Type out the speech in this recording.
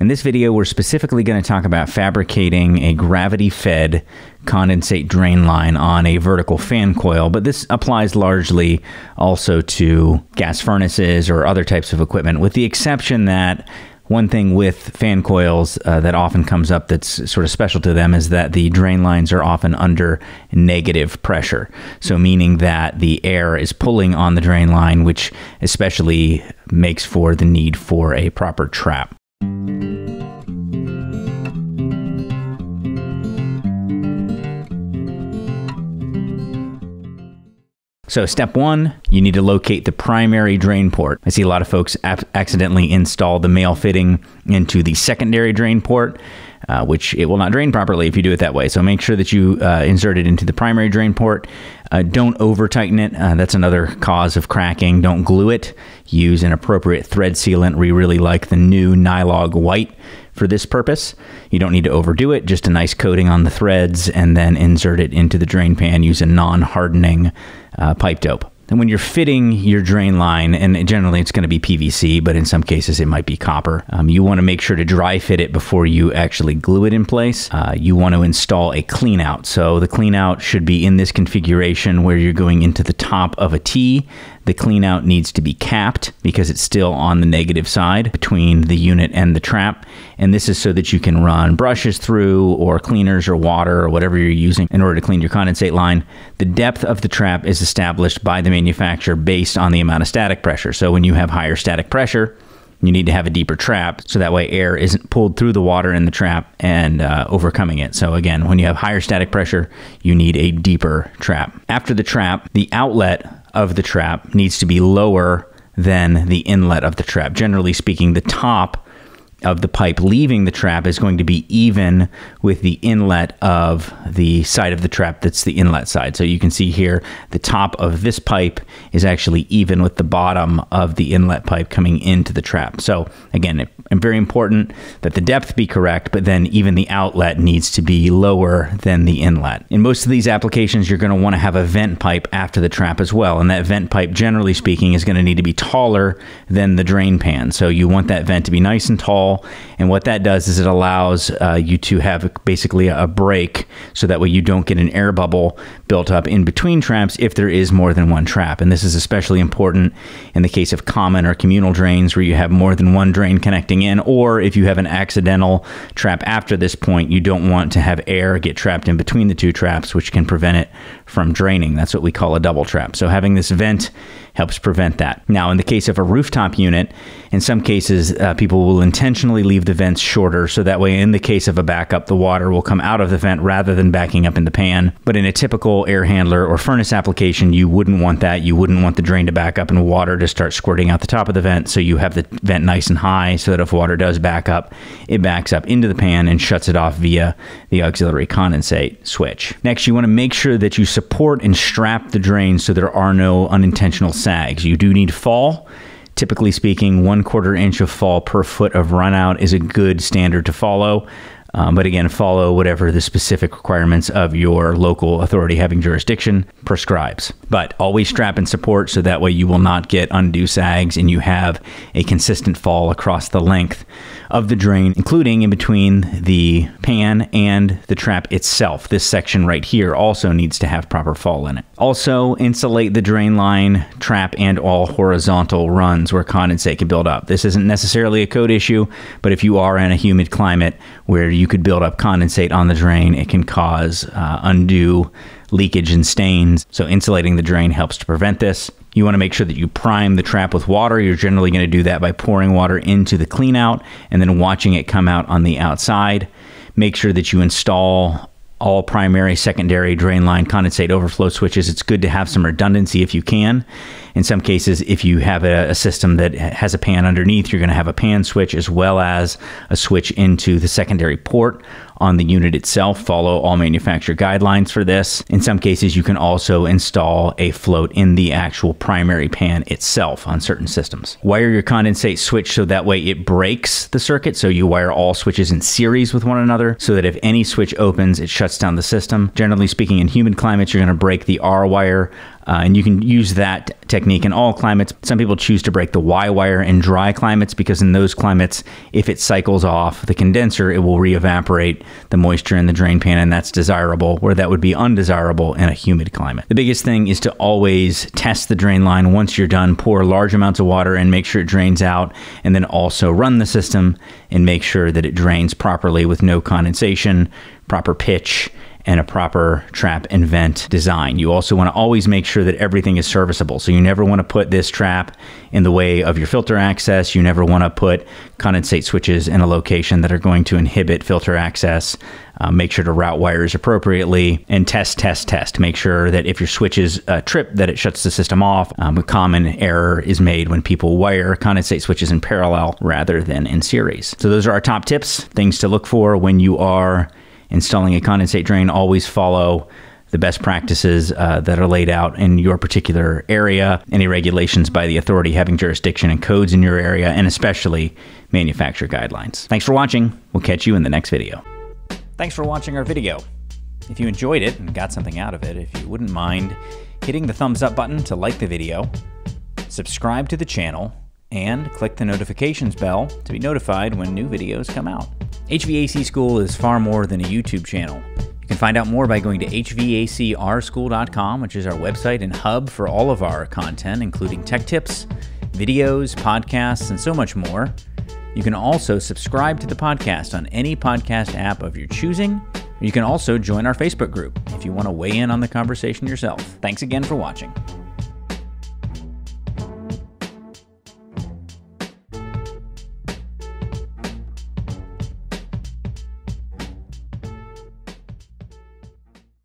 In this video, we're specifically going to talk about fabricating a gravity-fed condensate drain line on a vertical fan coil, but this applies largely also to gas furnaces or other types of equipment, with the exception that one thing with fan coils uh, that often comes up that's sort of special to them is that the drain lines are often under negative pressure. So, meaning that the air is pulling on the drain line, which especially makes for the need for a proper trap. So, step one, you need to locate the primary drain port. I see a lot of folks accidentally install the male fitting into the secondary drain port, uh, which it will not drain properly if you do it that way. So, make sure that you uh, insert it into the primary drain port. Uh, don't over tighten it. Uh, that's another cause of cracking. Don't glue it. Use an appropriate thread sealant. We really like the new Nylog White for this purpose. You don't need to overdo it, just a nice coating on the threads and then insert it into the drain pan. Use a non hardening uh, pipe dope. And when you're fitting your drain line, and generally it's going to be PVC, but in some cases it might be copper, um, you want to make sure to dry fit it before you actually glue it in place. Uh, you want to install a clean out. So the clean out should be in this configuration where you're going into the top of a T the cleanout needs to be capped because it's still on the negative side between the unit and the trap. And this is so that you can run brushes through or cleaners or water or whatever you're using in order to clean your condensate line. The depth of the trap is established by the manufacturer based on the amount of static pressure. So when you have higher static pressure, you need to have a deeper trap so that way air isn't pulled through the water in the trap and uh, overcoming it. So again, when you have higher static pressure, you need a deeper trap. After the trap, the outlet of the trap needs to be lower than the inlet of the trap. Generally speaking, the top of the pipe leaving the trap is going to be even with the inlet of the side of the trap that's the inlet side. So you can see here the top of this pipe is actually even with the bottom of the inlet pipe coming into the trap. So again, it, very important that the depth be correct, but then even the outlet needs to be lower than the inlet. In most of these applications, you're going to want to have a vent pipe after the trap as well. And that vent pipe, generally speaking, is going to need to be taller than the drain pan. So you want that vent to be nice and tall call. And what that does is it allows uh, you to have basically a break so that way you don't get an air bubble built up in between traps if there is more than one trap. And this is especially important in the case of common or communal drains where you have more than one drain connecting in, or if you have an accidental trap after this point, you don't want to have air get trapped in between the two traps, which can prevent it from draining. That's what we call a double trap. So having this vent helps prevent that. Now, in the case of a rooftop unit, in some cases, uh, people will intentionally intentionally leave the vents shorter so that way in the case of a backup, the water will come out of the vent rather than backing up in the pan. But in a typical air handler or furnace application, you wouldn't want that. You wouldn't want the drain to back up and water to start squirting out the top of the vent. So you have the vent nice and high so that if water does back up, it backs up into the pan and shuts it off via the auxiliary condensate switch. Next, you want to make sure that you support and strap the drain so there are no unintentional sags. You do need fall typically speaking, one quarter inch of fall per foot of runout is a good standard to follow. Um, but again, follow whatever the specific requirements of your local authority having jurisdiction prescribes. But always strap and support so that way you will not get undue sags and you have a consistent fall across the length of the drain, including in between the pan and the trap itself. This section right here also needs to have proper fall in it. Also, insulate the drain line, trap, and all horizontal runs where condensate can build up. This isn't necessarily a code issue, but if you are in a humid climate where you could build up condensate on the drain, it can cause uh, undue leakage and stains. So insulating the drain helps to prevent this. You want to make sure that you prime the trap with water. You're generally going to do that by pouring water into the cleanout and then watching it come out on the outside. Make sure that you install all primary, secondary, drain line, condensate overflow switches. It's good to have some redundancy if you can in some cases, if you have a, a system that has a pan underneath, you're going to have a pan switch as well as a switch into the secondary port on the unit itself. Follow all manufacturer guidelines for this. In some cases, you can also install a float in the actual primary pan itself on certain systems. Wire your condensate switch so that way it breaks the circuit. So you wire all switches in series with one another so that if any switch opens, it shuts down the system. Generally speaking, in humid climates, you're going to break the R wire uh, and you can use that technique in all climates. Some people choose to break the Y wire in dry climates because in those climates, if it cycles off the condenser, it will re-evaporate the moisture in the drain pan, and that's desirable. Where that would be undesirable in a humid climate. The biggest thing is to always test the drain line once you're done. Pour large amounts of water and make sure it drains out, and then also run the system and make sure that it drains properly with no condensation, proper pitch and a proper trap and vent design. You also want to always make sure that everything is serviceable. So you never want to put this trap in the way of your filter access. You never want to put condensate switches in a location that are going to inhibit filter access. Uh, make sure to route wires appropriately and test, test, test. Make sure that if your switches uh, trip, that it shuts the system off. Um, a common error is made when people wire condensate switches in parallel rather than in series. So those are our top tips, things to look for when you are installing a condensate drain, always follow the best practices uh, that are laid out in your particular area, any regulations by the authority having jurisdiction and codes in your area, and especially manufacturer guidelines. Thanks for watching. We'll catch you in the next video. Thanks for watching our video. If you enjoyed it and got something out of it, if you wouldn't mind hitting the thumbs up button to like the video, subscribe to the channel, and click the notifications bell to be notified when new videos come out. HVAC School is far more than a YouTube channel. You can find out more by going to hvacrschool.com, which is our website and hub for all of our content, including tech tips, videos, podcasts, and so much more. You can also subscribe to the podcast on any podcast app of your choosing. You can also join our Facebook group if you want to weigh in on the conversation yourself. Thanks again for watching.